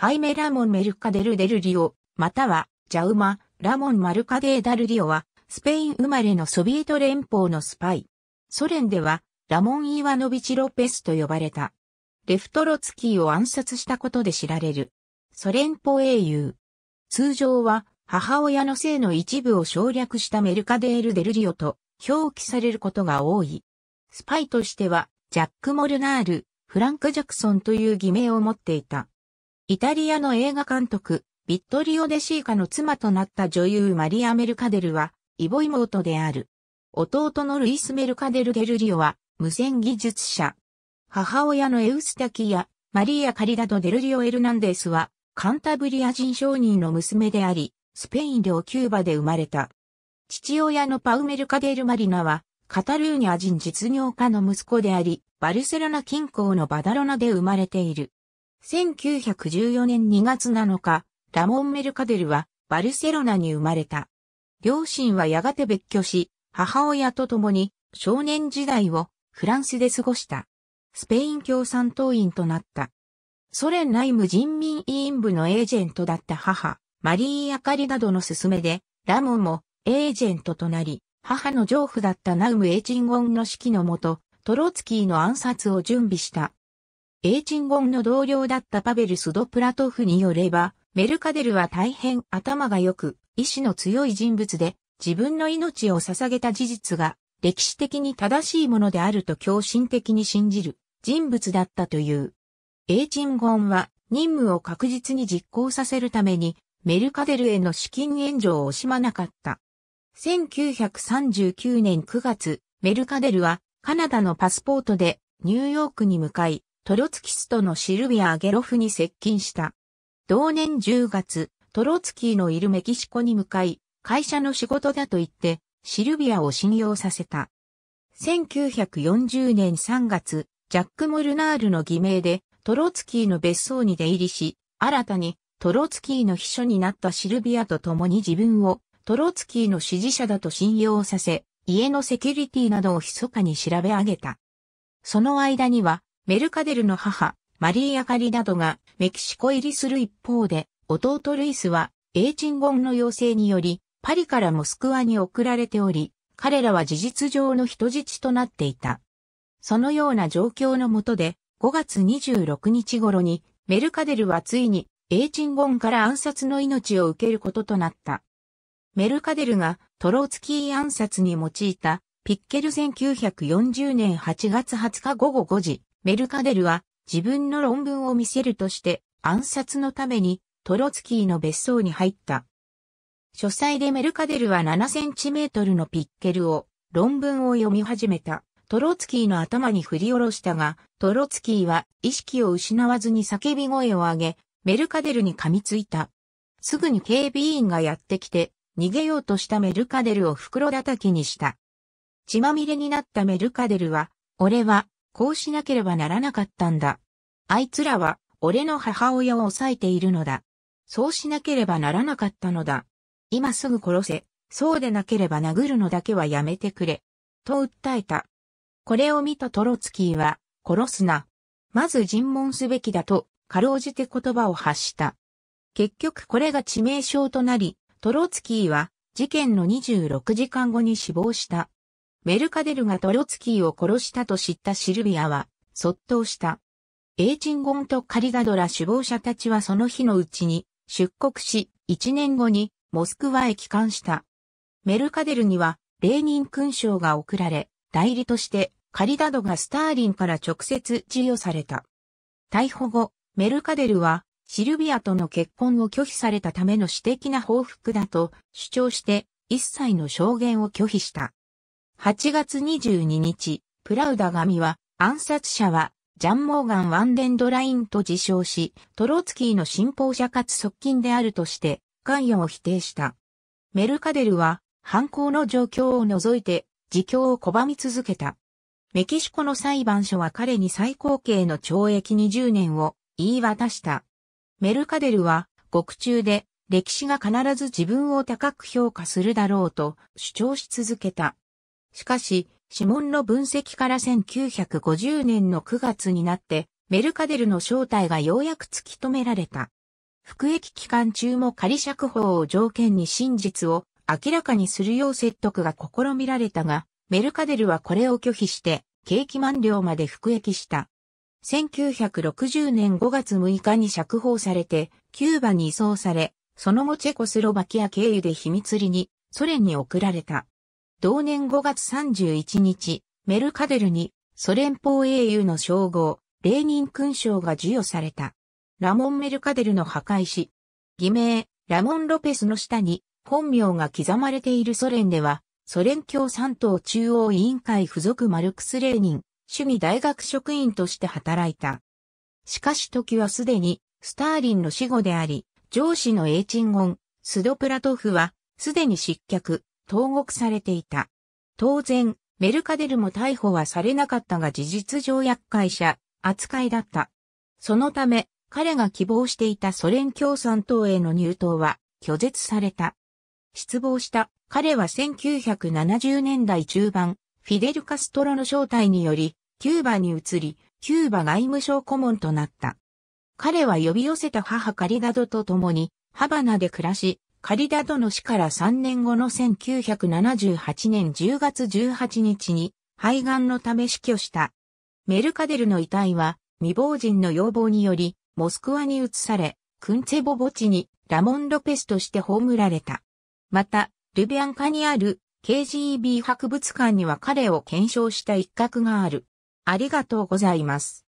ハイメラモンメルカデルデルリオ、または、ジャウマ、ラモンマルカデーダルリオは、スペイン生まれのソビエト連邦のスパイ。ソ連では、ラモン・イワノビチ・ロペスと呼ばれた。レフトロツキーを暗殺したことで知られる。ソ連邦英雄。通常は、母親の性の一部を省略したメルカデール・デルリオと表記されることが多い。スパイとしては、ジャック・モルナール、フランク・ジャクソンという偽名を持っていた。イタリアの映画監督、ビットリオ・デシーカの妻となった女優マリア・メルカデルは、イボ妹である。弟のルイス・メルカデル・デルリオは、無線技術者。母親のエウスタキア、マリア・カリダド・デルリオ・エルナンデスは、カンタブリア人商人の娘であり、スペイン領キューバで生まれた。父親のパウメルカデル・マリナは、カタルーニャ人実業家の息子であり、バルセロナ近郊のバダロナで生まれている。1914年2月7日、ラモン・メルカデルはバルセロナに生まれた。両親はやがて別居し、母親と共に少年時代をフランスで過ごした。スペイン共産党員となった。ソ連内務人民委員部のエージェントだった母、マリー・アカリなどの勧めで、ラモンもエージェントとなり、母の丈夫だったナウム・エチンゴンの指揮のもと、トロツキーの暗殺を準備した。エーチンゴンの同僚だったパベル・スドプラトフによれば、メルカデルは大変頭が良く、意志の強い人物で、自分の命を捧げた事実が、歴史的に正しいものであると狂信的に信じる人物だったという。エーチンゴンは任務を確実に実行させるためにメルカデルへの資金援助を惜しまなかった。1939年9月、メルカデルはカナダのパスポートでニューヨークに向かい、トロツキストのシルビア・ゲロフに接近した。同年10月、トロツキーのいるメキシコに向かい、会社の仕事だと言って、シルビアを信用させた。1940年3月、ジャック・モルナールの偽名で、トロツキーの別荘に出入りし、新たにトロツキーの秘書になったシルビアと共に自分をトロツキーの支持者だと信用させ、家のセキュリティなどを密かに調べ上げた。その間には、メルカデルの母、マリー・アカリなどがメキシコ入りする一方で、弟ルイスは、エーチンゴンの要請により、パリからモスクワに送られており、彼らは事実上の人質となっていた。そのような状況のもとで、5月26日頃に、メルカデルはついに、エーチンゴンから暗殺の命を受けることとなった。メルカデルがトローツキー暗殺に用いたピッケル1940年8月20日午後5時、メルカデルは自分の論文を見せるとして暗殺のためにトロツキーの別荘に入った。書斎でメルカデルは7センチメートルのピッケルを論文を読み始めた。トロツキーの頭に振り下ろしたが、トロツキーは意識を失わずに叫び声を上げ、メルカデルに噛みついた。すぐに警備員がやってきて、逃げようとしたメルカデルを袋叩きにした。血まみれになったメルカデルは、俺はこうしなければならなかったんだ。あいつらは、俺の母親を抑えているのだ。そうしなければならなかったのだ。今すぐ殺せ。そうでなければ殴るのだけはやめてくれ。と訴えた。これを見たトロツキーは、殺すな。まず尋問すべきだと、かろうじて言葉を発した。結局これが致命傷となり、トロツキーは、事件の26時間後に死亡した。メルカデルがトロツキーを殺したと知ったシルビアは、卒倒した。エーチンゴンとカリガドラ首謀者たちはその日のうちに出国し、1年後にモスクワへ帰還した。メルカデルには、レーニン勲章が贈られ、代理としてカリダドがスターリンから直接授与された。逮捕後、メルカデルはシルビアとの結婚を拒否されたための私的な報復だと主張して一切の証言を拒否した。8月22日、プラウダ紙は、暗殺者は、ジャン・モーガン・ワンデンドラインと自称し、トロツキーの信奉者かつ側近であるとして、関与を否定した。メルカデルは、犯行の状況を除いて、自供を拒み続けた。メキシコの裁判所は彼に最高刑の懲役20年を言い渡した。メルカデルは、獄中で、歴史が必ず自分を高く評価するだろうと主張し続けた。しかし、指紋の分析から1950年の9月になって、メルカデルの正体がようやく突き止められた。服役期間中も仮釈放を条件に真実を明らかにするよう説得が試みられたが、メルカデルはこれを拒否して、刑期満了まで服役した。1960年5月6日に釈放されて、キューバに移送され、その後チェコスロバキア経由で秘密裏にソ連に送られた。同年5月31日、メルカデルにソ連邦英雄の称号、レーニン勲章が授与された。ラモン・メルカデルの破壊し、偽名、ラモン・ロペスの下に本名が刻まれているソ連では、ソ連共産党中央委員会附属マルクス・レーニン趣味大学職員として働いた。しかし時はすでにスターリンの死後であり、上司のエイチンゴン、スドプラトフはすでに失脚、投獄されていた。当然、メルカデルも逮捕はされなかったが事実上厄介者、扱いだった。そのため、彼が希望していたソ連共産党への入党は拒絶された。失望した彼は1970年代中盤、フィデル・カストロの招待により、キューバに移り、キューバ外務省顧問となった。彼は呼び寄せた母カリダドと共に、ハバナで暮らし、カリダドの死から3年後の1978年10月18日に肺がんのため死去した。メルカデルの遺体は未亡人の要望によりモスクワに移され、クンツェボ墓地にラモン・ロペスとして葬られた。また、ルビアンカにある KGB 博物館には彼を検証した一角がある。ありがとうございます。